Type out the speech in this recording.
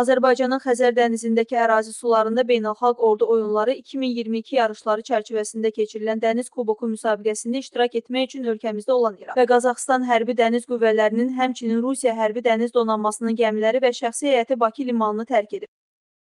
Azərbaycanın Xəzər dənizindəki ərazi sularında beynəlxalq ordu oyunları 2022 yarışları çərçivəsində keçirilən Dəniz Kuboku müsabiqəsində iştirak etmək üçün ölkəmizdə olan İran və Qazaxıstan hərbi dəniz qüvvələrinin, həmçinin Rusiya hərbi dəniz donanmasının gəmiləri və şəxsi heyəti Bakı limanını tərk edib.